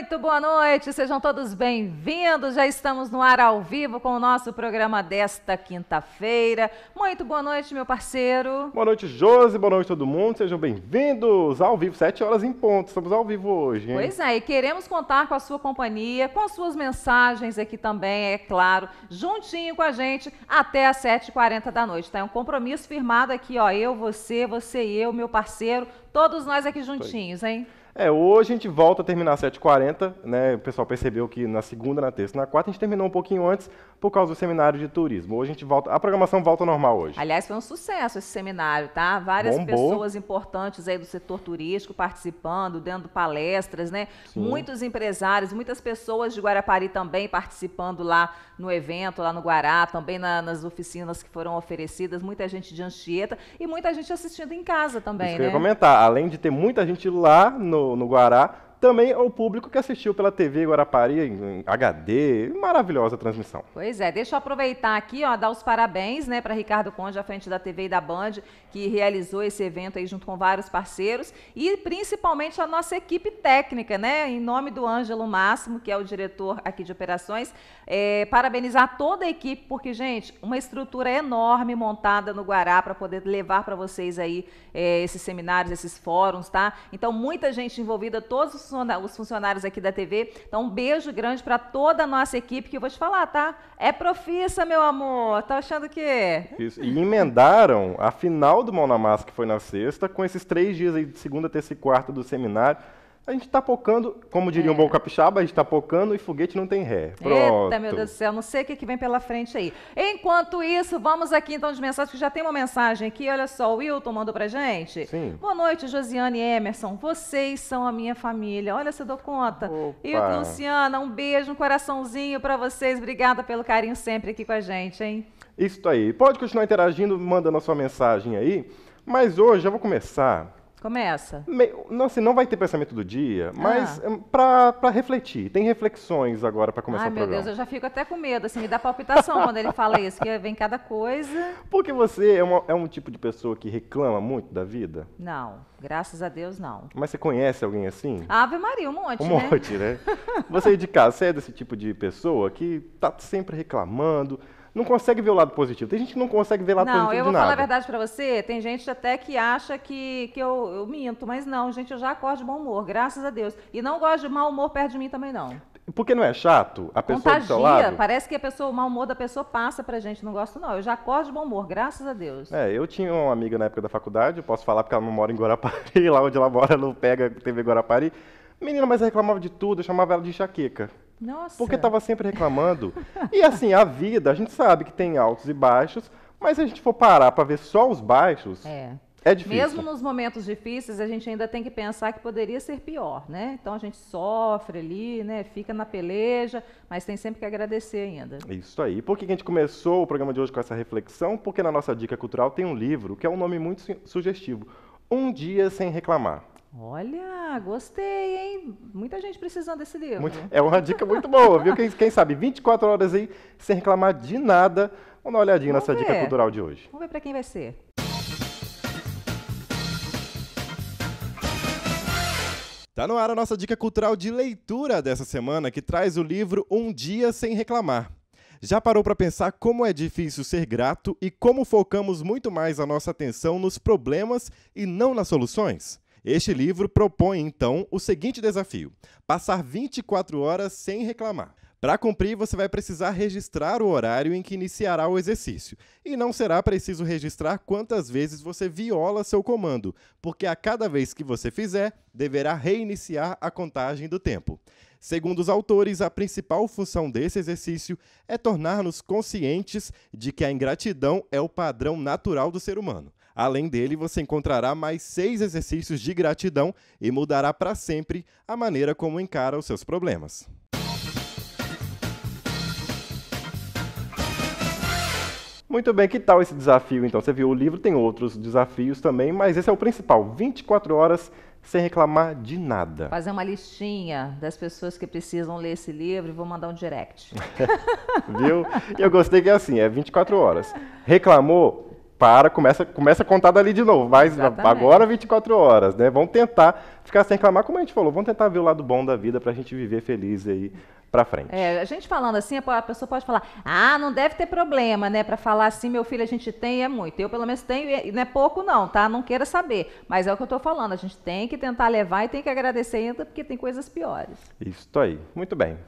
Muito boa noite, sejam todos bem-vindos. Já estamos no ar ao vivo com o nosso programa desta quinta-feira. Muito boa noite, meu parceiro. Boa noite, Josi, boa noite todo mundo. Sejam bem-vindos ao vivo, sete horas em ponto. Estamos ao vivo hoje, hein? Pois é, e queremos contar com a sua companhia, com as suas mensagens aqui também, é claro, juntinho com a gente até às 7h40 da noite. Tá? É um compromisso firmado aqui, ó, eu, você, você e eu, meu parceiro, todos nós aqui juntinhos, hein? É, hoje a gente volta a terminar 7h40, né? O pessoal percebeu que na segunda, na terça, na quarta a gente terminou um pouquinho antes, por causa do seminário de turismo. Hoje a gente volta, a programação volta normal hoje. Aliás, foi um sucesso esse seminário, tá? Várias Bombou. pessoas importantes aí do setor turístico participando, dando palestras, né? Sim. Muitos empresários, muitas pessoas de Guarapari também participando lá no evento, lá no Guará, também na, nas oficinas que foram oferecidas, muita gente de Anchieta e muita gente assistindo em casa também, Isso né? Que eu ia né? comentar, além de ter muita gente lá no, no Guará, também ao público que assistiu pela TV Guarapari em HD, maravilhosa transmissão. Pois é, deixa eu aproveitar aqui, ó, dar os parabéns, né, para Ricardo Conde, à frente da TV e da Band, que realizou esse evento aí junto com vários parceiros e principalmente a nossa equipe técnica, né, em nome do Ângelo Máximo, que é o diretor aqui de operações, é, parabenizar toda a equipe, porque, gente, uma estrutura enorme montada no Guará para poder levar para vocês aí é, esses seminários, esses fóruns, tá? Então, muita gente envolvida, todos os funcionários aqui da TV. Então, um beijo grande para toda a nossa equipe, que eu vou te falar, tá? É profissa, meu amor. Tá achando que? Isso. E emendaram a final do Mão na Massa, que foi na sexta, com esses três dias aí de segunda, terça e quarta do seminário. A gente tá pocando, como diria é. um bom capixaba, a gente tá pocando e foguete não tem ré. Pronto. Eita, meu Deus do céu, não sei o que vem pela frente aí. Enquanto isso, vamos aqui então de mensagem, que já tem uma mensagem aqui, olha só, o Wilton mandou pra gente. Sim. Boa noite, Josiane e Emerson, vocês são a minha família, olha, você dou conta. Opa. E Luciana, um beijo, um coraçãozinho para vocês, obrigada pelo carinho sempre aqui com a gente, hein? Isso aí, pode continuar interagindo, mandando a sua mensagem aí, mas hoje eu vou começar Começa. Meio, não, assim, não vai ter pensamento do dia, mas ah. Hum, para refletir. Tem reflexões agora para começar Ai, o programa. Ai, meu Deus, eu já fico até com medo, assim, me dá palpitação quando ele fala isso, que vem cada coisa. Porque você é, uma, é um tipo de pessoa que reclama muito da vida? Não, graças a Deus não. Mas você conhece alguém assim? Ave Maria, um monte, Um né? monte, né? você é de casa, você é desse tipo de pessoa que tá sempre reclamando, não consegue ver o lado positivo. Tem gente que não consegue ver o lado não, positivo de nada. Não, eu vou falar a verdade para você. Tem gente até que acha que, que eu, eu minto, mas não, gente, eu já acordo de bom humor, graças a Deus. E não gosto de mau humor perto de mim também, não. Porque não é chato? A pessoa Contagia, do seu lado... parece que a pessoa, o mau humor da pessoa passa pra gente. Não gosto, não. Eu já acordo de bom humor, graças a Deus. É, eu tinha uma amiga na época da faculdade, eu posso falar porque ela não mora em Guarapari, lá onde ela mora não pega TV Guarapari. Menina, mas reclamava de tudo, eu chamava ela de enxaqueca. Nossa. Porque estava sempre reclamando. e assim, a vida, a gente sabe que tem altos e baixos, mas se a gente for parar para ver só os baixos, é. é. difícil. Mesmo nos momentos difíceis, a gente ainda tem que pensar que poderia ser pior, né? Então a gente sofre ali, né? Fica na peleja, mas tem sempre que agradecer ainda. Isso aí. Por que a gente começou o programa de hoje com essa reflexão? Porque na nossa dica cultural tem um livro que é um nome muito sugestivo. Um dia sem reclamar. Olha, gostei, hein? Muita gente precisando desse livro. Muito, é uma dica muito boa, viu? Quem, quem, sabe, 24 horas aí, sem reclamar de nada. Vamos dar uma olhadinha Vamos nessa ver. dica cultural de hoje. Vamos ver para quem vai ser. Tá no ar a nossa dica cultural de leitura dessa semana, que traz o livro Um Dia Sem Reclamar. Já parou para pensar como é difícil ser grato e como focamos muito mais a nossa atenção nos problemas e não nas soluções? Este livro propõe, então, o seguinte desafio: passar 24 horas sem reclamar. Para cumprir, você vai precisar registrar o horário em que iniciará o exercício. E não será preciso registrar quantas vezes você viola seu comando, porque a cada vez que você fizer, deverá reiniciar a contagem do tempo. Segundo os autores, a principal função desse exercício é tornar-nos conscientes de que a ingratidão é o padrão natural do ser humano. Além dele, você encontrará mais seis exercícios de gratidão e mudará para sempre a maneira como encara os seus problemas. Muito bem, que tal esse desafio então? Você viu, o livro tem outros desafios também, mas esse é o principal: 24 horas sem reclamar de nada. Fazer uma listinha das pessoas que precisam ler esse livro e vou mandar um direct. Viu? Eu gostei que é assim, é 24 horas. Reclamou, para, começa, começa a contar dali de novo. Mas Exatamente. agora 24 horas, né? Vamos tentar ficar sem reclamar, como a gente falou, vamos tentar ver o lado bom da vida para a gente viver feliz aí para frente. É, a gente falando assim, a pessoa pode falar, ah, não deve ter problema, né? Para falar assim, meu filho, a gente tem é muito. Eu pelo menos tenho, e não é pouco não, tá? Não queira saber. Mas é o que eu estou falando, a gente tem que tentar levar e tem que agradecer ainda, porque tem coisas piores. Isso aí, muito bem.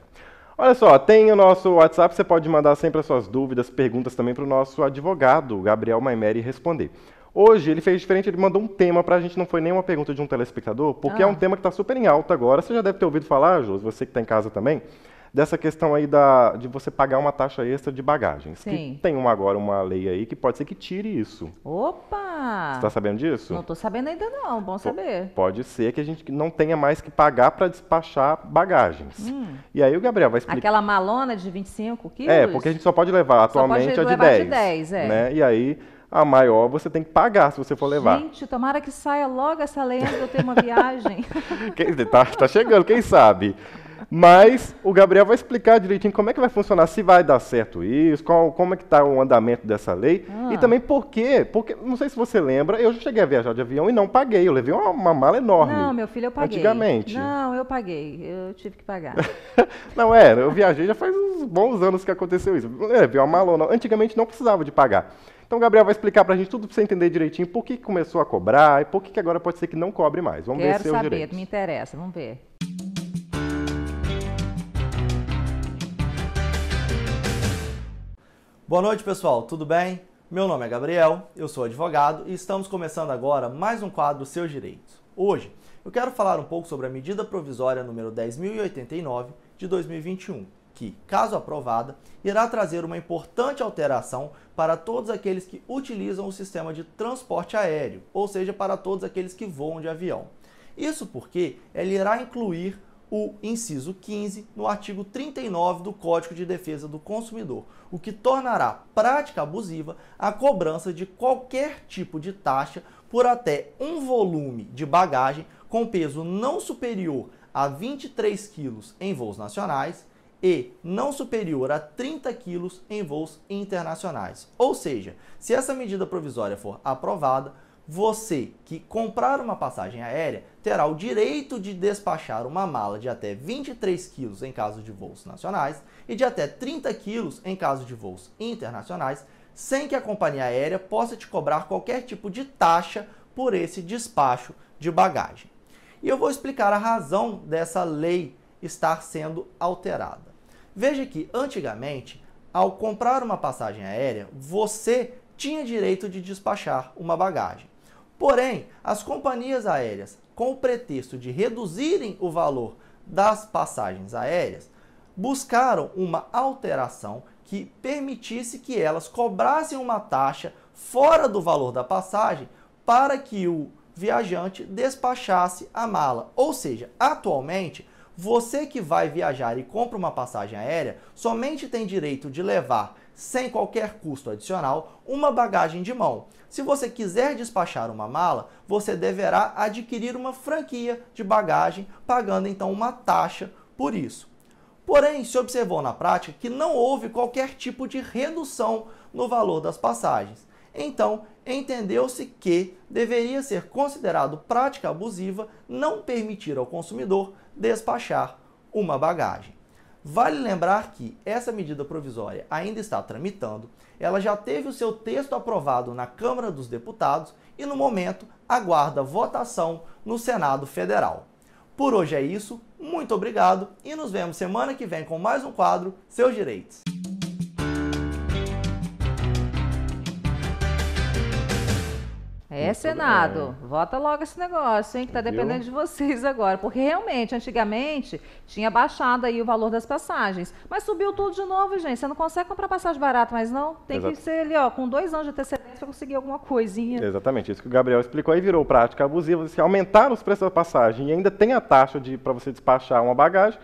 Olha só, tem o nosso WhatsApp, você pode mandar sempre as suas dúvidas, perguntas também para o nosso advogado, Gabriel Maimeri, responder. Hoje ele fez diferente, ele mandou um tema para a gente, não foi nenhuma pergunta de um telespectador, porque ah. é um ah. tema que está super em alta agora. Você já deve ter ouvido falar, José, você que está em casa também, dessa questão aí da, de você pagar uma taxa extra de bagagens. Sim. Que tem uma, agora uma lei aí que pode ser que tire isso. Opa! Você está sabendo disso? Não estou sabendo ainda não, bom saber. Pode ser que a gente não tenha mais que pagar para despachar bagagens. Hum. E aí o Gabriel vai explicar... Aquela malona de 25 quilos? É, porque a gente só pode levar só atualmente pode levar a de 10. de 10, é. Né? E aí a maior você tem que pagar se você for levar. Gente, tomara que saia logo essa lenda de eu ter uma viagem. tá, tá chegando, quem sabe? Mas o Gabriel vai explicar direitinho como é que vai funcionar, se vai dar certo isso, qual, como é que está o andamento dessa lei ah. e também por quê. Porque, não sei se você lembra, eu já cheguei a viajar de avião e não paguei. Eu levei uma, uma mala enorme. Não, meu filho, eu paguei. Antigamente. Não, eu paguei. Eu tive que pagar. não é. eu viajei já faz uns bons anos que aconteceu isso. Eu levei uma mala, Antigamente não precisava de pagar. Então o Gabriel vai explicar para a gente tudo para você entender direitinho por que começou a cobrar e por que agora pode ser que não cobre mais. Vamos Quero ver seus saber, direitos. me interessa, vamos ver. Boa noite, pessoal. Tudo bem? Meu nome é Gabriel, eu sou advogado e estamos começando agora mais um quadro Seus Direitos. Hoje, eu quero falar um pouco sobre a medida provisória número 10089 de 2021, que, caso aprovada, irá trazer uma importante alteração para todos aqueles que utilizam o sistema de transporte aéreo, ou seja, para todos aqueles que voam de avião. Isso porque ela irá incluir o inciso 15 no artigo 39 do Código de Defesa do Consumidor, o que tornará prática abusiva a cobrança de qualquer tipo de taxa por até um volume de bagagem com peso não superior a 23 kg em voos nacionais e não superior a 30 kg em voos internacionais. Ou seja, se essa medida provisória for aprovada, você que comprar uma passagem aérea terá o direito de despachar uma mala de até 23 quilos em caso de voos nacionais e de até 30 quilos em caso de voos internacionais, sem que a companhia aérea possa te cobrar qualquer tipo de taxa por esse despacho de bagagem. E eu vou explicar a razão dessa lei estar sendo alterada. Veja que antigamente, ao comprar uma passagem aérea, você tinha direito de despachar uma bagagem. Porém, as companhias aéreas com o pretexto de reduzirem o valor das passagens aéreas, buscaram uma alteração que permitisse que elas cobrassem uma taxa fora do valor da passagem para que o viajante despachasse a mala. Ou seja, atualmente, você que vai viajar e compra uma passagem aérea somente tem direito de levar, sem qualquer custo adicional, uma bagagem de mão. Se você quiser despachar uma mala, você deverá adquirir uma franquia de bagagem, pagando então uma taxa por isso. Porém, se observou na prática que não houve qualquer tipo de redução no valor das passagens. Então, entendeu-se que deveria ser considerado prática abusiva não permitir ao consumidor despachar uma bagagem. Vale lembrar que essa medida provisória ainda está tramitando, ela já teve o seu texto aprovado na Câmara dos Deputados e, no momento, aguarda votação no Senado Federal. Por hoje é isso, muito obrigado e nos vemos semana que vem com mais um quadro Seus Direitos. É, Muito Senado, bem. vota logo esse negócio, hein, que está dependendo de vocês agora. Porque realmente, antigamente, tinha baixado aí o valor das passagens. Mas subiu tudo de novo, gente. Você não consegue comprar passagem barata, mas não. Tem Exato. que ser ali, ó, com dois anos de antecedência para conseguir alguma coisinha. Exatamente, isso que o Gabriel explicou aí virou prática abusiva. Se aumentar os preços da passagem e ainda tem a taxa de para você despachar uma bagagem,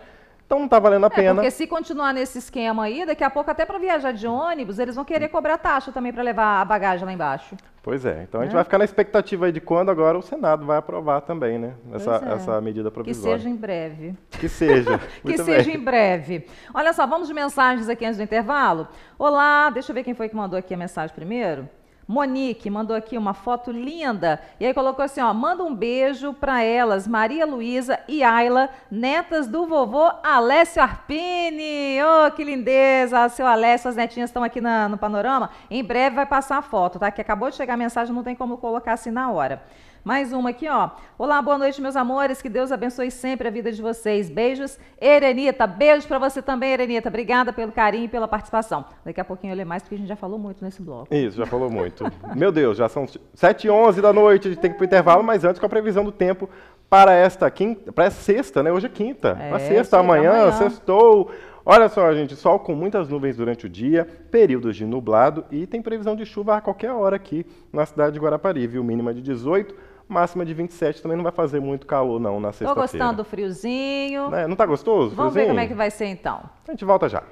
então não está valendo a é, pena. Porque se continuar nesse esquema aí, daqui a pouco, até para viajar de ônibus, eles vão querer cobrar taxa também para levar a bagagem lá embaixo. Pois é. Então a gente é. vai ficar na expectativa aí de quando agora o Senado vai aprovar também, né? Essa, é. essa medida provisória. Que seja em breve. Que seja. que seja bem. em breve. Olha só, vamos de mensagens aqui antes do intervalo. Olá, deixa eu ver quem foi que mandou aqui a mensagem primeiro. Monique mandou aqui uma foto linda e aí colocou assim, ó, manda um beijo para elas, Maria Luísa e Ayla, netas do vovô Alessio Arpini. Oh, que lindeza! Seu Alessio, as netinhas estão aqui na, no panorama. Em breve vai passar a foto, tá? Que acabou de chegar a mensagem, não tem como colocar assim na hora. Mais uma aqui, ó. Olá, boa noite, meus amores. Que Deus abençoe sempre a vida de vocês. Beijos. Erenita, beijo para você também, Erenita. Obrigada pelo carinho e pela participação. Daqui a pouquinho eu leio mais, porque a gente já falou muito nesse bloco. Isso, já falou muito. Meu Deus, já são 7 h 11 da noite, a gente tem que ir pro intervalo, mas antes com a previsão do tempo para esta quinta, para esta sexta, né? Hoje é quinta. É, sexta, amanhã, amanhã, sextou. Olha só, gente, sol com muitas nuvens durante o dia, períodos de nublado e tem previsão de chuva a qualquer hora aqui na cidade de Guarapari, viu? Mínima de 18 Máxima de 27, também não vai fazer muito calor não na sexta-feira. Tô gostando do friozinho. Né, não tá gostoso? Vamos friozinho? ver como é que vai ser então. A gente volta já.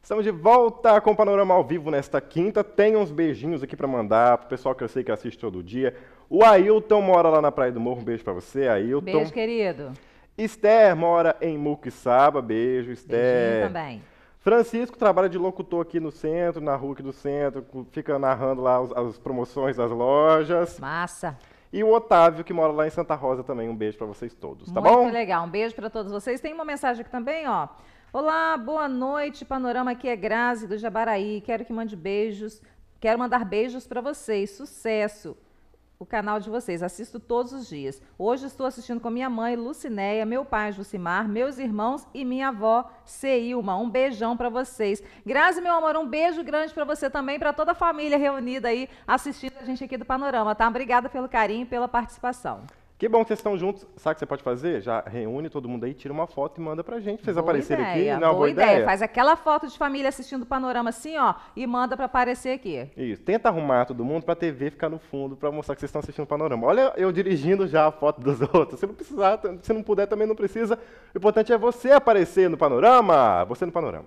Estamos de volta com o Panorama ao vivo nesta quinta. Tem uns beijinhos aqui para mandar pro pessoal que eu sei que assiste todo dia. O Ailton mora lá na Praia do Morro. Um beijo para você, Ailton. Beijo, querido. Esther mora em Muquissaba. Beijo, Esther. Beijinho também. Francisco trabalha de locutor aqui no centro, na rua aqui do centro, fica narrando lá as promoções das lojas. Massa. E o Otávio, que mora lá em Santa Rosa também. Um beijo para vocês todos, tá Muito bom? Muito legal. Um beijo para todos vocês. Tem uma mensagem aqui também, ó. Olá, boa noite, Panorama. Aqui é Grazi do Jabaraí. Quero que mande beijos. Quero mandar beijos para vocês. Sucesso o canal de vocês. Assisto todos os dias. Hoje estou assistindo com minha mãe, Lucinéia, meu pai, Jucimar, meus irmãos e minha avó, Ceilma. Um beijão para vocês. Grazi, meu amor, um beijo grande para você também, para toda a família reunida aí assistindo a gente aqui do Panorama, tá? Obrigada pelo carinho e pela participação. Que bom que vocês estão juntos. Sabe o que você pode fazer? Já reúne todo mundo aí, tira uma foto e manda pra gente. Vocês boa aparecerem ideia, aqui. Não, é boa, boa ideia. ideia. Faz aquela foto de família assistindo o panorama assim, ó, e manda pra aparecer aqui. Isso. Tenta arrumar todo mundo pra TV ficar no fundo, pra mostrar que vocês estão assistindo o panorama. Olha eu dirigindo já a foto dos outros. Se não precisar, se não puder também não precisa. O importante é você aparecer no panorama. Você no panorama.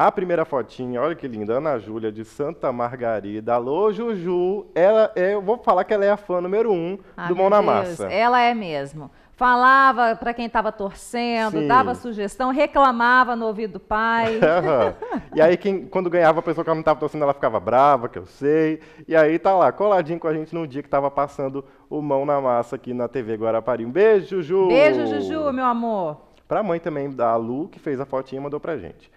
A primeira fotinha, olha que linda, Ana Júlia de Santa Margarida. Alô, Juju. Ela, é, eu vou falar que ela é a fã número um ah, do Mão na Massa. Ela é mesmo. Falava para quem estava torcendo, Sim. dava sugestão, reclamava no ouvido do pai. e aí, quem, quando ganhava a pessoa que ela não estava torcendo, ela ficava brava, que eu sei. E aí tá lá, coladinho com a gente num dia que estava passando o Mão na Massa aqui na TV Guarapari. Um beijo, Juju. Beijo, Juju, meu amor. Para a mãe também da Lu, que fez a fotinha e mandou para gente.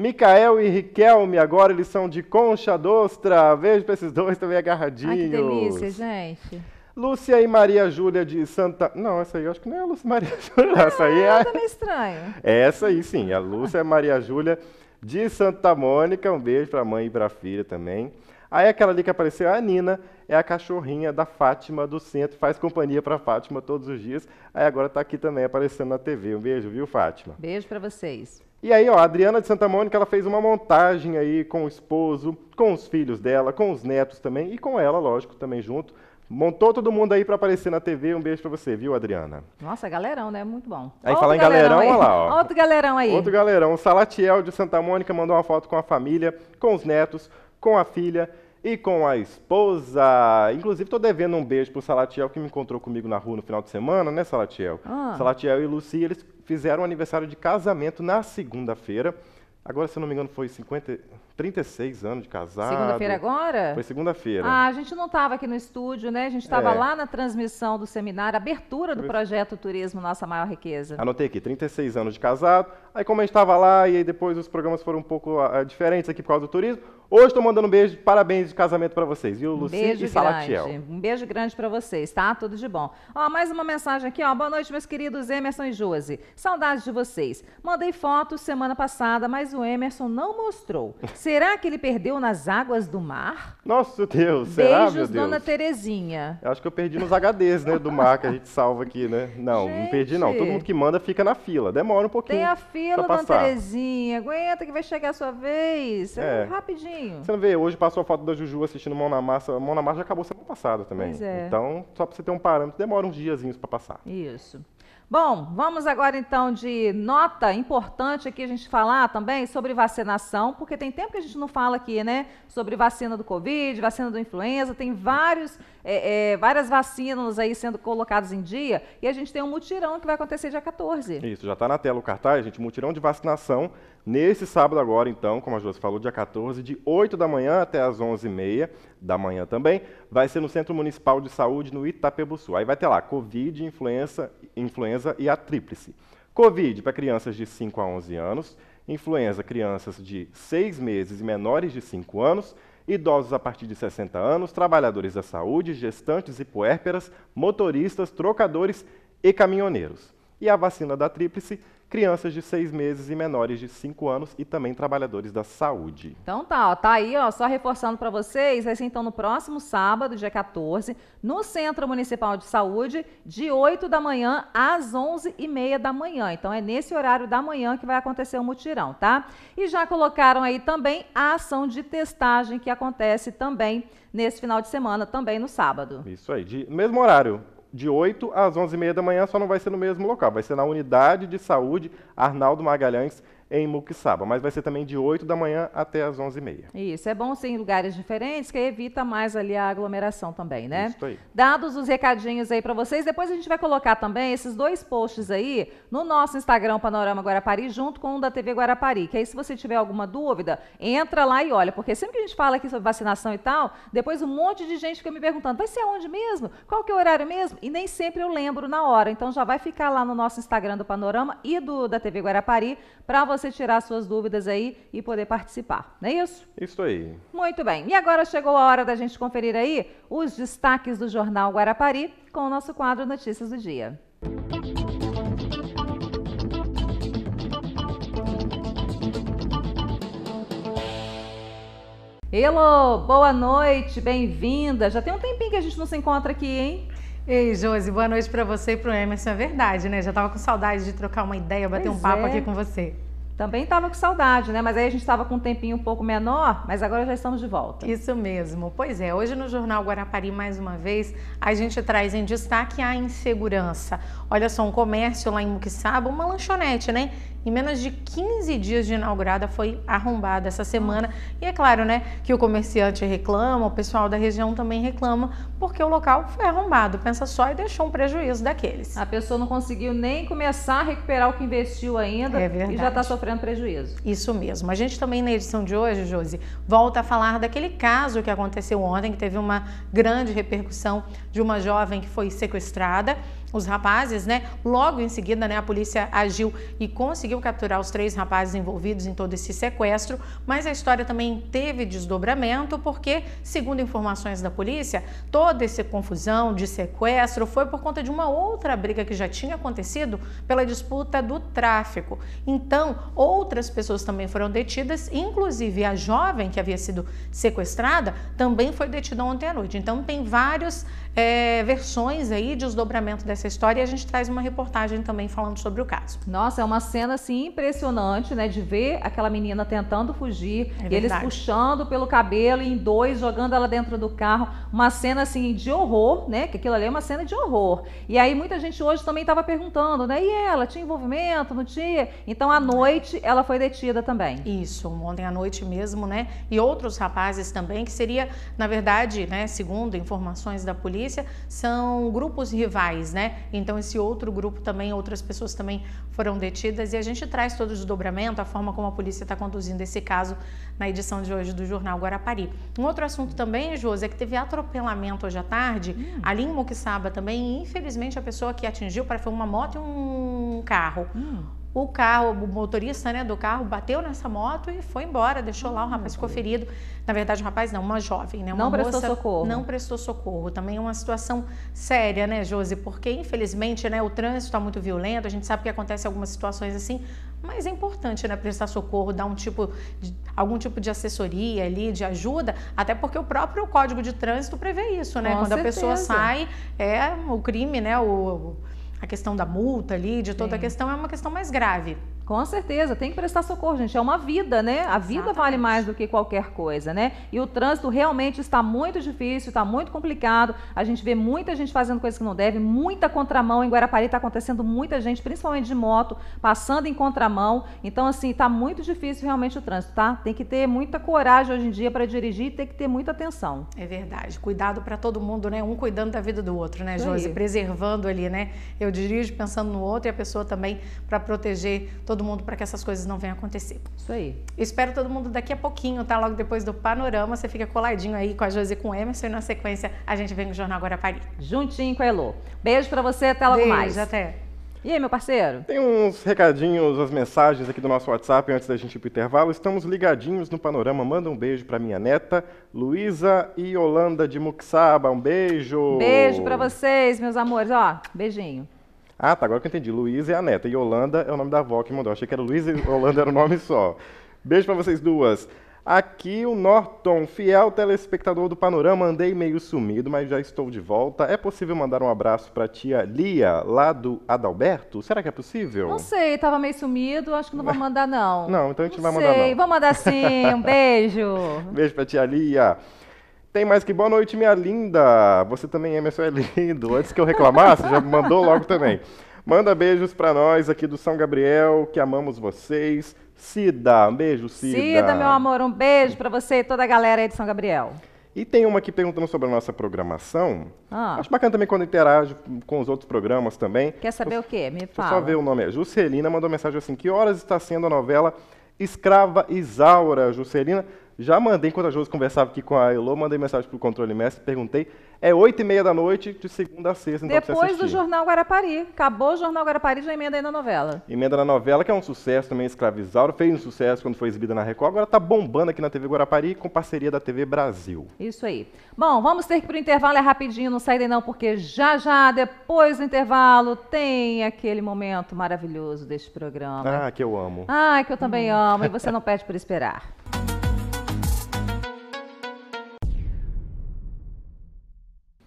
Micael e Riquelme, agora eles são de Concha d'Ostra. Vejo para esses dois também agarradinhos. Ai, que delícia, gente. Lúcia e Maria Júlia de Santa. Não, essa aí eu acho que não é a Lúcia Maria Júlia. essa aí é. É meio estranho. É essa aí sim, a Lúcia Maria Júlia de Santa Mônica. Um beijo para a mãe e para a filha também. Aí aquela ali que apareceu, a Nina, é a cachorrinha da Fátima do centro, faz companhia para Fátima todos os dias. Aí agora está aqui também aparecendo na TV. Um beijo, viu, Fátima? Beijo para vocês. E aí, ó, a Adriana de Santa Mônica, ela fez uma montagem aí com o esposo, com os filhos dela, com os netos também e com ela, lógico, também junto. Montou todo mundo aí para aparecer na TV. Um beijo para você, viu, Adriana? Nossa, galerão, né? Muito bom. Aí Outro falar em galerão, olha lá, ó. Outro galerão aí. Outro galerão. O Salatiel de Santa Mônica mandou uma foto com a família, com os netos, com a filha e com a esposa. Inclusive, estou devendo um beijo pro Salatiel, que me encontrou comigo na rua no final de semana, né, Salatiel? Ah. Salatiel e Luci, eles fizeram aniversário de casamento na segunda-feira. Agora, se eu não me engano, foi 50, 36 anos de casado. Segunda-feira agora? Foi segunda-feira. Ah, a gente não estava aqui no estúdio, né? A gente estava é. lá na transmissão do seminário, abertura do projeto Turismo Nossa Maior Riqueza. Anotei aqui, 36 anos de casado. Aí, como a gente estava lá e depois os programas foram um pouco uh, diferentes aqui por causa do turismo, Hoje estou mandando um beijo, parabéns de casamento para vocês, viu, Luci um beijo e Salatiel. Grande. Um beijo grande para vocês, tá? Tudo de bom. Ó, mais uma mensagem aqui, ó. Boa noite, meus queridos Emerson e Josi. Saudades de vocês. Mandei foto semana passada, mas o Emerson não mostrou. Será que ele perdeu nas águas do mar? Nossa, Deus, Beijos, será, meu Deus? dona Terezinha. Eu acho que eu perdi nos HDs, né, do mar que a gente salva aqui, né? Não, gente. não perdi não. Todo mundo que manda fica na fila, demora um pouquinho. Tem a fila, dona Terezinha. Aguenta que vai chegar a sua vez. É. Rapidinho. Você não vê, hoje passou a foto da Juju assistindo Mão na Massa. Mão na Massa já acabou semana passada também. Pois é. Então, só para você ter um parâmetro, demora uns diazinhos para passar. Isso. Bom, vamos agora então de nota importante aqui a gente falar também sobre vacinação, porque tem tempo que a gente não fala aqui, né? Sobre vacina do Covid, vacina do influenza, tem vários, é, é, várias vacinas aí sendo colocadas em dia e a gente tem um mutirão que vai acontecer dia 14. Isso, já está na tela o cartaz, gente, mutirão de vacinação nesse sábado agora, então, como a Josi falou, dia 14, de 8 da manhã até as 11h30 da manhã também vai ser no Centro Municipal de Saúde, no Itapebuçu. Aí vai ter lá Covid, influenza, influenza e a tríplice. Covid para crianças de 5 a 11 anos, influenza crianças de 6 meses e menores de 5 anos, idosos a partir de 60 anos, trabalhadores da saúde, gestantes e puérperas, motoristas, trocadores e caminhoneiros. E a vacina da tríplice crianças de seis meses e menores de cinco anos e também trabalhadores da saúde. Então tá, ó, tá aí, ó, só reforçando para vocês, vai ser então no próximo sábado, dia 14, no Centro Municipal de Saúde, de 8 da manhã às 11 e meia da manhã. Então é nesse horário da manhã que vai acontecer o mutirão, tá? E já colocaram aí também a ação de testagem que acontece também nesse final de semana, também no sábado. Isso aí, de mesmo horário, de 8 às 11h30 da manhã, só não vai ser no mesmo local, vai ser na unidade de saúde Arnaldo Magalhães em Muquissaba, mas vai ser também de 8 da manhã até as 11h30. Isso, é bom ser em lugares diferentes, que evita mais ali a aglomeração também, né? Isso aí. Dados os recadinhos aí para vocês, depois a gente vai colocar também esses dois posts aí no nosso Instagram Panorama Guarapari, junto com o um da TV Guarapari, que aí se você tiver alguma dúvida, entra lá e olha, porque sempre que a gente fala aqui sobre vacinação e tal, depois um monte de gente fica me perguntando, vai ser aonde mesmo? Qual que é o horário mesmo? E nem sempre eu lembro na hora, então já vai ficar lá no nosso Instagram do Panorama e do da TV Guarapari, para você você tirar suas dúvidas aí e poder participar, não é isso? Isso aí. Muito bem. E agora chegou a hora da gente conferir aí os destaques do Jornal Guarapari com o nosso quadro Notícias do Dia. Hello, boa noite, bem-vinda. Já tem um tempinho que a gente não se encontra aqui, hein? Ei, Josi, boa noite para você e para o Emerson. É verdade, né? Já tava com saudade de trocar uma ideia, bater pois um papo é. aqui com você. Também estava com saudade, né? Mas aí a gente estava com um tempinho um pouco menor, mas agora já estamos de volta. Isso mesmo. Pois é, hoje no Jornal Guarapari, mais uma vez, a gente traz em destaque a insegurança. Olha só, um comércio lá em Muquissaba, uma lanchonete, né? Em menos de 15 dias de inaugurada foi arrombada essa semana. E é claro, né, que o comerciante reclama, o pessoal da região também reclama, porque o local foi arrombado. Pensa só e deixou um prejuízo daqueles. A pessoa não conseguiu nem começar a recuperar o que investiu ainda é e já está sofrendo prejuízo. Isso mesmo. A gente também na edição de hoje, Josi, volta a falar daquele caso que aconteceu ontem, que teve uma grande repercussão de uma jovem que foi sequestrada os rapazes, né? Logo em seguida, né, a polícia agiu e conseguiu capturar os três rapazes envolvidos em todo esse sequestro, mas a história também teve desdobramento porque, segundo informações da polícia, toda essa confusão de sequestro foi por conta de uma outra briga que já tinha acontecido pela disputa do tráfico. Então, outras pessoas também foram detidas, inclusive a jovem que havia sido sequestrada também foi detida ontem à noite. Então, tem vários é, versões aí, desdobramento dessa história, e a gente traz uma reportagem também falando sobre o caso. Nossa, é uma cena assim impressionante, né? De ver aquela menina tentando fugir, é eles puxando pelo cabelo em dois, jogando ela dentro do carro. Uma cena assim de horror, né? Que aquilo ali é uma cena de horror. E aí muita gente hoje também estava perguntando, né? E ela tinha envolvimento, não tinha? Então à noite ela foi detida também. Isso, ontem à noite mesmo, né? E outros rapazes também, que seria, na verdade, né, segundo informações da polícia, polícia são grupos rivais, né? Então esse outro grupo também, outras pessoas também foram detidas e a gente traz todo o desdobramento, a forma como a polícia está conduzindo esse caso na edição de hoje do Jornal Guarapari. Um outro assunto também, José, é que teve atropelamento hoje à tarde, hum. ali em Moquissaba também, infelizmente a pessoa que atingiu para foi uma moto e um carro. Hum o carro, o motorista né, do carro bateu nessa moto e foi embora, deixou lá, o ah, rapaz ficou ferido. Na verdade, o rapaz não, uma jovem, né? Uma não prestou socorro. Não prestou socorro. Também é uma situação séria, né, Josi? Porque, infelizmente, né, o trânsito está muito violento, a gente sabe que acontece algumas situações assim, mas é importante, né, prestar socorro, dar um tipo de, algum tipo de assessoria ali, de ajuda, até porque o próprio Código de Trânsito prevê isso, né? Com Quando certeza. a pessoa sai, é o crime, né, o a questão da multa ali, de toda Sim. a questão, é uma questão mais grave. Com certeza, tem que prestar socorro, gente. É uma vida, né? A vida Exatamente. vale mais do que qualquer coisa, né? E o trânsito realmente está muito difícil, está muito complicado. A gente vê muita gente fazendo coisas que não deve, muita contramão. Em Guarapari está acontecendo muita gente, principalmente de moto, passando em contramão. Então, assim, está muito difícil realmente o trânsito, tá? Tem que ter muita coragem hoje em dia para dirigir e tem que ter muita atenção. É verdade. Cuidado para todo mundo, né? Um cuidando da vida do outro, né, Josi? Preservando ali, né? Eu dirijo pensando no outro e a pessoa também para proteger todo todo mundo para que essas coisas não venham acontecer. Isso aí. Eu espero todo mundo daqui a pouquinho, tá? Logo depois do panorama, você fica coladinho aí com a Josi com o Emerson e na sequência a gente vem no Jornal Guarapari. Juntinho com a Elô. Beijo para você, até logo Beijo, mais. até. E aí, meu parceiro? Tem uns recadinhos, as mensagens aqui do nosso WhatsApp antes da gente ir para intervalo. Estamos ligadinhos no panorama. Manda um beijo para minha neta, Luísa e Holanda de Muxaba. Um beijo. Beijo para vocês, meus amores. Ó, beijinho. Ah, tá, agora que eu entendi. Luísa é a neta. E Holanda é o nome da avó que mandou. Achei que era Luísa e Holanda era o nome só. Beijo para vocês duas. Aqui o Norton, fiel telespectador do Panorama, andei meio sumido, mas já estou de volta. É possível mandar um abraço para tia Lia, lá do Adalberto? Será que é possível? Não sei, estava meio sumido, acho que não vou mandar não. Não, então a gente não vai sei. mandar não. Vou mandar sim, um beijo. beijo para tia Lia. Tem mais que boa noite, minha linda. Você também, Emerson, é lindo. Antes que eu reclamasse, já mandou logo também. Manda beijos para nós aqui do São Gabriel, que amamos vocês. Cida, um beijo, Cida. Cida, meu amor, um beijo para você e toda a galera aí de São Gabriel. E tem uma aqui perguntando sobre a nossa programação. Ah. Acho bacana também quando interage com os outros programas também. Quer saber eu, o quê? Me fala. Só ver o nome. É Juscelina mandou mensagem assim: que horas está sendo a novela Escrava Isaura, Juscelina? Já mandei, enquanto a Josi conversava aqui com a Elô, mandei mensagem para o controle mestre, perguntei. É oito e meia da noite, de segunda a sexta. Então Depois do Jornal Guarapari. Acabou o Jornal Guarapari, já emenda aí na novela. Emenda na novela, que é um sucesso também, Escravizauro. Fez um sucesso quando foi exibida na Record. Agora tá bombando aqui na TV Guarapari, com parceria da TV Brasil. Isso aí. Bom, vamos ter que ir pro intervalo, é rapidinho, não saírem não, porque já já, depois do intervalo, tem aquele momento maravilhoso deste programa. Ah, que eu amo. Ah, que eu também hum. amo, e você não pede por esperar.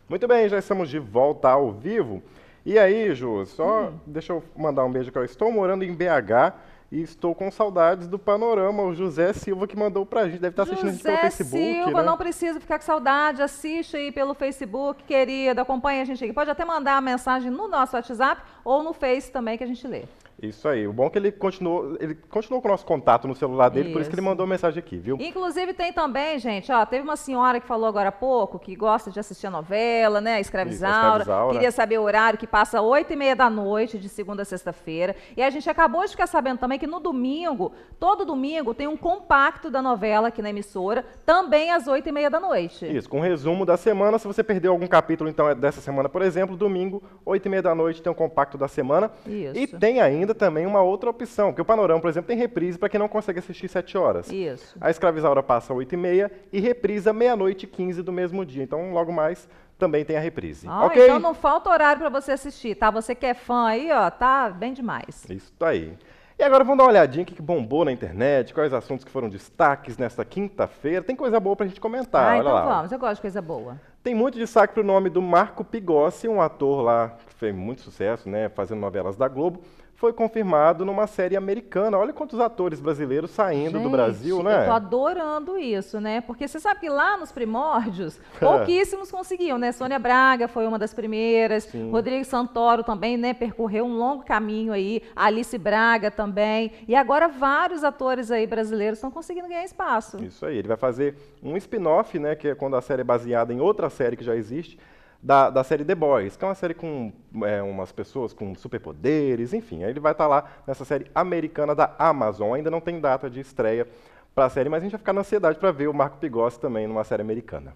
Muito bem, já estamos de volta ao vivo. E aí, Ju, só hum. deixa eu mandar um beijo que eu estou morando em BH e estou com saudades do panorama. O José Silva que mandou pra gente, deve estar assistindo José a gente pelo Facebook. José Silva, né? não precisa ficar com saudade, assiste aí pelo Facebook, querido, acompanha a gente aqui. Pode até mandar a mensagem no nosso WhatsApp ou no Face também que a gente lê. Isso aí. O bom é que ele continuou, ele continuou com o nosso contato no celular dele, isso. por isso que ele mandou mensagem aqui, viu? Inclusive tem também, gente, ó, teve uma senhora que falou agora há pouco que gosta de assistir a novela, né? A Escravizaura. Queria saber o horário que passa oito e meia da noite, de segunda a sexta-feira. E a gente acabou de ficar sabendo também que no domingo, todo domingo, tem um compacto da novela aqui na emissora, também às oito e meia da noite. Isso, com resumo da semana. Se você perdeu algum capítulo, então, é dessa semana, por exemplo, domingo, oito e meia da noite, tem um compacto da semana. Isso. E tem ainda ainda também uma outra opção, porque o Panorama, por exemplo, tem reprise para quem não consegue assistir 7 horas. Isso. A Escravizaura passa às 8h30 e, e reprisa meia-noite e 15 do mesmo dia. Então, logo mais, também tem a reprise. Ah, okay? Então não falta horário para você assistir, tá? Você que é fã aí, ó, tá bem demais. Isso aí. E agora vamos dar uma olhadinha o que bombou na internet, quais assuntos que foram destaques nesta quinta-feira. Tem coisa boa para a gente comentar, ah, olha então lá. vamos, eu gosto de coisa boa. Tem muito destaque pro nome do Marco Pigossi, um ator lá que fez muito sucesso, né, fazendo novelas da Globo foi confirmado numa série americana. Olha quantos atores brasileiros saindo Gente, do Brasil, né? Eu tô adorando isso, né? Porque você sabe que lá nos primórdios, é. pouquíssimos conseguiam, né? Sônia Braga foi uma das primeiras, Sim. Rodrigo Santoro também, né? Percorreu um longo caminho aí, Alice Braga também. E agora vários atores aí brasileiros estão conseguindo ganhar espaço. Isso aí, ele vai fazer um spin-off, né? Que é quando a série é baseada em outra série que já existe, da, da série The Boys, que é uma série com é, umas pessoas com superpoderes, enfim. Aí ele vai estar tá lá nessa série americana da Amazon. Ainda não tem data de estreia para a série, mas a gente vai ficar na ansiedade para ver o Marco Pigossi também numa série americana.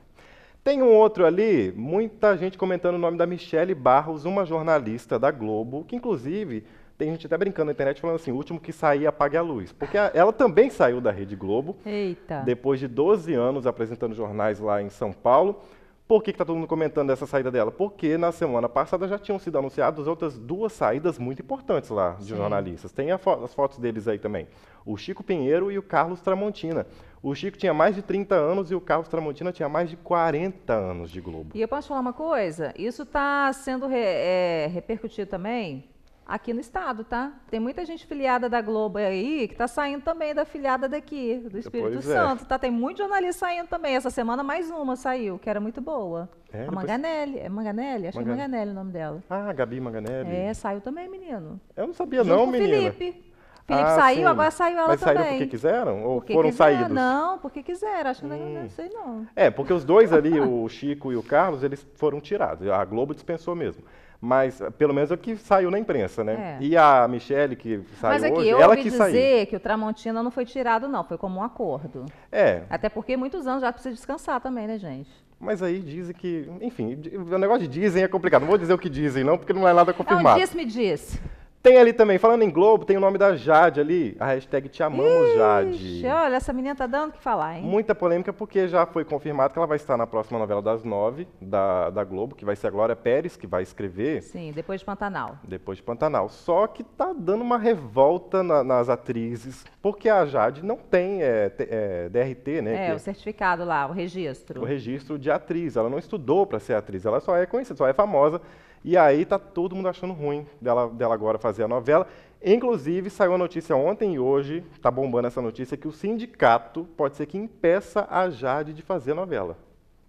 Tem um outro ali, muita gente comentando o nome da Michelle Barros, uma jornalista da Globo, que inclusive tem gente até brincando na internet falando assim, o último que sair apague a luz. Porque a, ela também saiu da Rede Globo, Eita. depois de 12 anos apresentando jornais lá em São Paulo. Por que está todo mundo comentando essa saída dela? Porque na semana passada já tinham sido anunciadas outras duas saídas muito importantes lá de Sim. jornalistas. Tem fo as fotos deles aí também. O Chico Pinheiro e o Carlos Tramontina. O Chico tinha mais de 30 anos e o Carlos Tramontina tinha mais de 40 anos de Globo. E eu posso falar uma coisa? Isso está sendo re é, repercutido também aqui no estado, tá? Tem muita gente filiada da Globo aí que está saindo também da filiada daqui, do Espírito pois é. Santo, é. tá? Tem muito jornalista saindo também. Essa semana mais uma saiu, que era muito boa. É, a depois... Manganelli, é Manganelli? Acho Mangan... que é Manganelli o nome dela. Ah, Gabi Manganelli. É, saiu também, menino. Eu não sabia Junto não, com menina. Felipe. Felipe ah, saiu, sim. agora saiu ela Mas também. Mas saíram porque quiseram? Ou porque foram saídos? Não, porque quiseram. Acho que é hum. não sei não. É, porque os dois ali, o Chico e o Carlos, eles foram tirados. A Globo dispensou mesmo. Mas eh, pelo menos é o que saiu na imprensa, né? É. E a Michelle, que saiu Mas aqui, hoje, eu ela ouvi que dizer que o Tramontina não foi tirado, não, foi como um acordo. É. Até porque muitos anos já precisa descansar também, né, gente? Mas aí dizem que. Enfim, o negócio de dizem é complicado. Não vou dizer o que dizem, não, porque não é nada confirmado. Não, disse-me disse. -me disse. Tem ali também, falando em Globo, tem o nome da Jade ali, a hashtag Te Amamos Ixi, Jade. Olha, essa menina tá dando o que falar, hein? Muita polêmica, porque já foi confirmado que ela vai estar na próxima novela das nove da, da Globo, que vai ser a Glória Pérez, que vai escrever. Sim, depois de Pantanal. Depois de Pantanal. Só que tá dando uma revolta na, nas atrizes, porque a Jade não tem é, é t, né? é, DRT, né? É, o certificado lá, o registro. O registro de atriz. Ela não estudou para ser atriz, ela só é conhecida, só é famosa e aí tá todo mundo achando ruim dela, dela agora fazer a novela. Inclusive, saiu a notícia ontem e hoje, tá bombando essa notícia, que o sindicato pode ser que impeça a Jade de fazer a novela.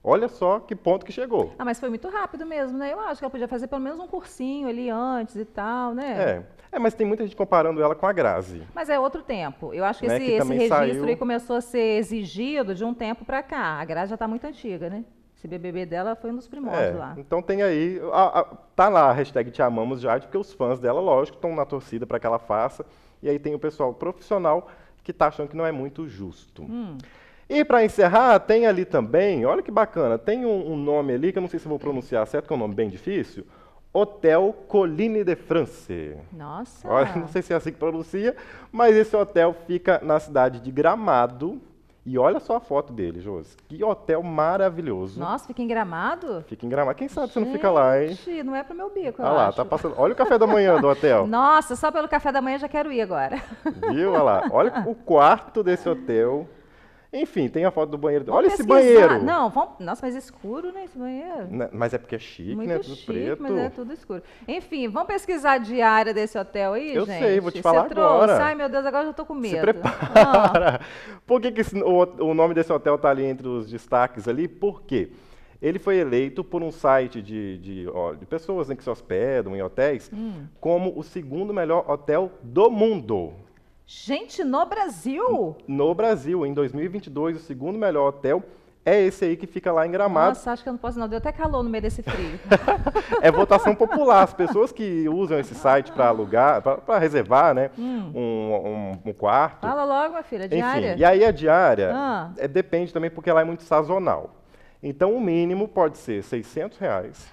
Olha só que ponto que chegou. Ah, mas foi muito rápido mesmo, né? Eu acho que ela podia fazer pelo menos um cursinho ali antes e tal, né? É, é mas tem muita gente comparando ela com a Grazi. Mas é outro tempo. Eu acho que né? esse, que esse registro saiu... começou a ser exigido de um tempo para cá. A Grazi já está muito antiga, né? Esse BBB dela foi um dos primórdios é, lá. Então tem aí, a, a, tá lá a hashtag Te Amamos Jade, porque os fãs dela, lógico, estão na torcida para que ela faça. E aí tem o pessoal profissional que tá achando que não é muito justo. Hum. E para encerrar, tem ali também, olha que bacana, tem um, um, nome ali que eu não sei se vou pronunciar certo, que é um nome bem difícil. Hotel Colline de France. Nossa! Olha, não sei se é assim que pronuncia, mas esse hotel fica na cidade de Gramado, e olha só a foto dele, Josi. Que hotel maravilhoso. Nossa, fica em Gramado? Fica em Gramado. Quem sabe Gente, você não fica lá, hein? não é pro meu bico, Olha ah lá, acho. tá passando. Olha o café da manhã do hotel. Nossa, só pelo café da manhã já quero ir agora. Viu? Olha lá. Olha o quarto desse hotel. Enfim, tem a foto do banheiro. Vamos Olha pesquisar. esse banheiro! Não, vamos... Nossa, mas escuro, né, esse banheiro? Né, mas é porque é chique, né, Muito né? Tudo chique, preto. mas é tudo escuro. Enfim, vamos pesquisar a diária desse hotel aí, eu gente? Eu sei, vou te falar Você agora. Trouxe? Ai, meu Deus, agora eu já tô com medo. Se prepara! Ah. Por que, que esse, o, o nome desse hotel tá ali entre os destaques ali? Por quê? Ele foi eleito por um site de, de, ó, de pessoas né, que se hospedam em hotéis hum. como o segundo melhor hotel do mundo. Gente, no Brasil? No Brasil, em 2022, o segundo melhor hotel é esse aí que fica lá em Gramado. Nossa, acho que eu não posso não, deu até calor no meio desse frio. é votação popular, as pessoas que usam esse site para alugar, para reservar, né, hum. um, um, um, quarto. Fala logo, minha filha, diária. Enfim, e aí a diária ah. é, depende também porque ela é muito sazonal. Então o mínimo pode ser 600 reais.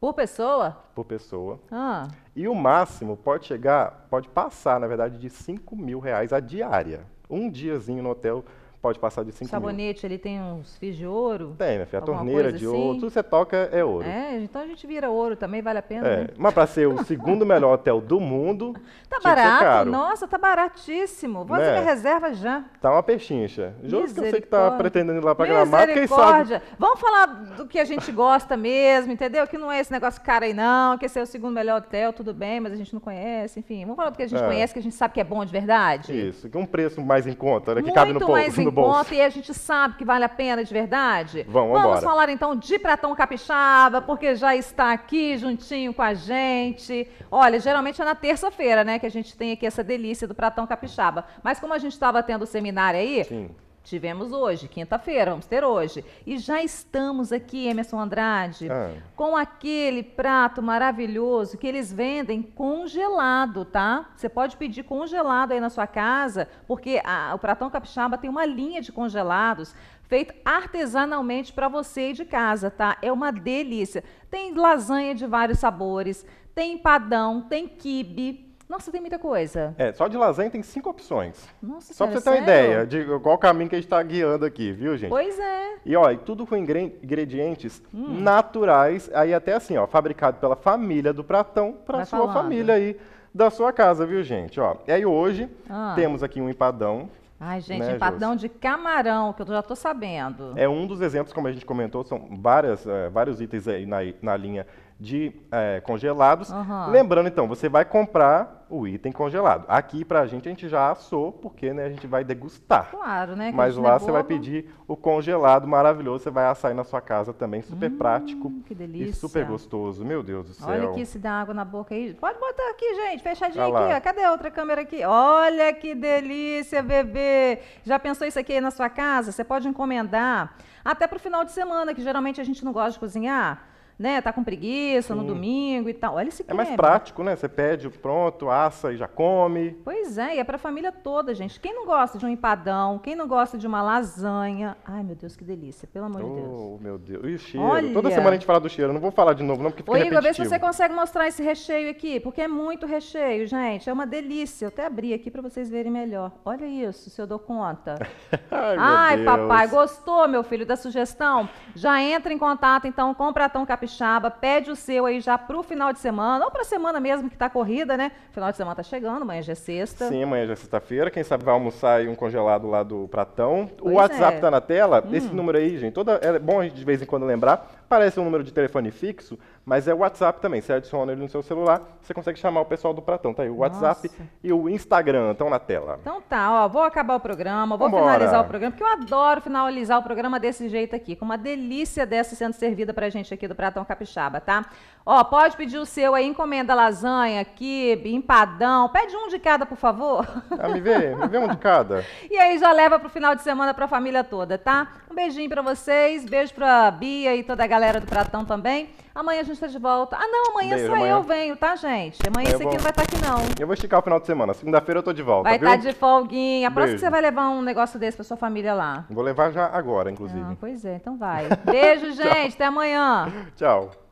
Por pessoa? Por pessoa. Ah. E o máximo pode chegar, pode passar, na verdade, de 5 mil reais a diária. Um diazinho no hotel pode passar de 5 mil. O sabonete, ele tem uns fios de ouro? Tem, minha filha. A torneira de assim? ouro, tudo que você toca é ouro. É, então a gente vira ouro também, vale a pena. É, né? mas para ser o segundo melhor hotel do mundo. Tá barato, nossa, tá baratíssimo. Vou fazer né? minha reserva já. Tá uma pechincha. Juro que eu sei que tá pretendendo ir lá para Gramado, quem sabe. Vamos falar do que a gente gosta mesmo, entendeu? Que não é esse negócio cara aí não, que esse é o segundo melhor hotel, tudo bem, mas a gente não conhece, enfim. Vamos falar do que a gente é. conhece, que a gente sabe que é bom de verdade? Isso, que um preço mais em conta, né? Que Muito cabe no, mais no em bolso. e a gente sabe que vale a pena de verdade? Vamos, Vamos embora. falar então de Pratão Capixaba, porque já está aqui juntinho com a gente. Olha, geralmente é na terça-feira, né, que a gente tem aqui essa delícia do Pratão Capixaba. Mas como a gente estava tendo o seminário aí, Sim Tivemos hoje, quinta-feira, vamos ter hoje. E já estamos aqui, Emerson Andrade, ah. com aquele prato maravilhoso que eles vendem congelado, tá? Você pode pedir congelado aí na sua casa, porque a, o Pratão Capixaba tem uma linha de congelados feito artesanalmente para você de casa, tá? É uma delícia. Tem lasanha de vários sabores, tem padão, tem quibe, nossa, tem muita coisa. É, só de lasanha tem cinco opções. Nossa, só pra você ter uma ideia de qual caminho que a gente está guiando aqui, viu, gente? Pois é. E ó, e tudo com ingredientes hum. naturais, aí até assim, ó, fabricado pela família do Pratão para sua falando. família aí da sua casa, viu, gente? Ó, e aí hoje ah. temos aqui um empadão. Ai, gente, né, empadão de camarão, que eu já estou sabendo. É um dos exemplos, como a gente comentou, são várias, é, vários itens aí na, na linha de é, congelados. Uhum. Lembrando, então, você vai comprar o item congelado. Aqui, pra gente, a gente já assou, porque né, a gente vai degustar. Claro, né? Mas é lá é você vai pedir o congelado maravilhoso, você vai assar aí na sua casa também, super hum, prático. Que delícia. E super gostoso, meu Deus do céu. Olha aqui se dá água na boca aí. Pode botar aqui, gente, fechadinho aqui, ó. Cadê a outra câmera aqui? Olha que delícia, bebê! Já pensou isso aqui aí na sua casa? Você pode encomendar até pro final de semana, que geralmente a gente não gosta de cozinhar né, tá com preguiça Sim. no domingo e tal. Olha esse creme. É mais prático, né? Você pede pronto, assa e já come. Pois é, e é para família toda, gente. Quem não gosta de um empadão, quem não gosta de uma lasanha. Ai, meu Deus, que delícia, pelo amor oh, de Deus. Oh, meu Deus. E o cheiro. Olha. Toda semana a gente fala do cheiro. Eu não vou falar de novo, não, porque fica Ô, repetitivo. Igor, vê se você consegue mostrar esse recheio aqui, porque é muito recheio, gente. É uma delícia. Eu até abri aqui para vocês verem melhor. Olha isso, se eu dou conta. Ai, Ai papai, gostou, meu filho, da sugestão? Já entra em contato, então, com o Pratão Capixaba, pede o seu aí já para o final de semana, ou para a semana mesmo que está corrida, né? Final de semana está chegando, amanhã já é sexta. Sim, amanhã já é sexta-feira. Quem sabe vai almoçar aí um congelado lá do Pratão. Pois o WhatsApp é. tá na tela. Hum. Esse número aí, gente, toda, é bom de vez em quando lembrar. Parece um número de telefone fixo, mas é o WhatsApp também. Você adiciona ele no seu celular, você consegue chamar o pessoal do Pratão. Tá aí o WhatsApp Nossa. e o Instagram estão na tela. Então tá, ó, vou acabar o programa, vou Vambora. finalizar o programa, porque eu adoro finalizar o programa desse jeito aqui, com uma delícia dessa sendo servida pra gente aqui do Pratão Capixaba, tá? Ó, pode pedir o seu aí, encomenda lasanha, quibe, empadão, pede um de cada, por favor. Ah, me vê, me vê um de cada. e aí já leva pro final de semana pra família toda, tá? beijinho para vocês, beijo para Bia e toda a galera do Pratão também. Amanhã a gente está de volta. Ah, não, amanhã beijo, só amanhã. eu venho, tá, gente? Amanhã eu esse vou... aqui não vai estar tá aqui, não. Eu vou esticar o final de semana. Segunda-feira eu tô de volta. Vai estar tá de folguinha. Aposto que você vai levar um negócio desse pra sua família lá. Vou levar já agora, inclusive. Ah, pois é, então vai. Beijo, gente. Até amanhã. Tchau.